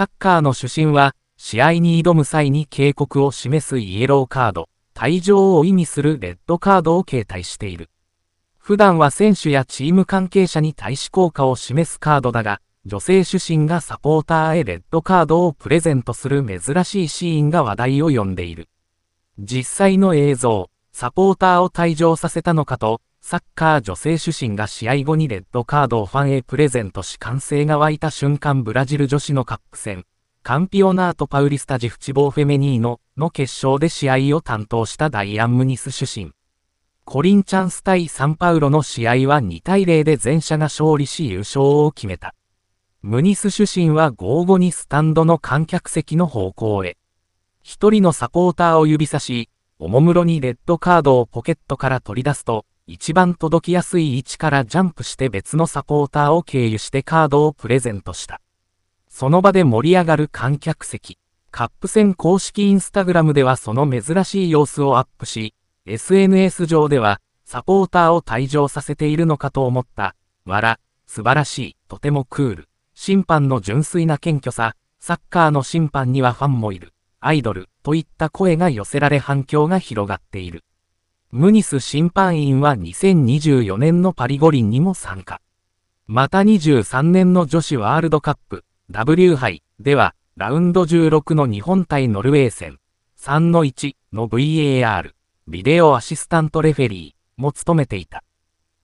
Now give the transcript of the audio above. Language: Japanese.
サッカーの主審は、試合に挑む際に警告を示すイエローカード、退場を意味するレッドカードを携帯している。普段は選手やチーム関係者に対し効果を示すカードだが、女性主審がサポーターへレッドカードをプレゼントする珍しいシーンが話題を呼んでいる。実際の映像、サポーターを退場させたのかと、サッカー女性主審が試合後にレッドカードをファンへプレゼントし歓声が湧いた瞬間ブラジル女子のカップ戦、カンピオナート・パウリスタジフチボーフェメニーノの決勝で試合を担当したダイアン・ムニス主審。コリンチャンス対サンパウロの試合は2対0で全社が勝利し優勝を決めた。ムニス主審は豪後にスタンドの観客席の方向へ。一人のサポーターを指さし、おもむろにレッドカードをポケットから取り出すと、一番届きやすい位置からジャンプして別のサポーターを経由してカードをプレゼントした。その場で盛り上がる観客席。カップ戦公式インスタグラムではその珍しい様子をアップし、SNS 上では、サポーターを退場させているのかと思った。わら、素晴らしい、とてもクール。審判の純粋な謙虚さ、サッカーの審判にはファンもいる。アイドル、といった声が寄せられ反響が広がっている。ムニス審判員は2024年のパリ五輪にも参加。また23年の女子ワールドカップ W 杯では、ラウンド16の日本対ノルウェー戦3の1の VAR、ビデオアシスタントレフェリーも務めていた。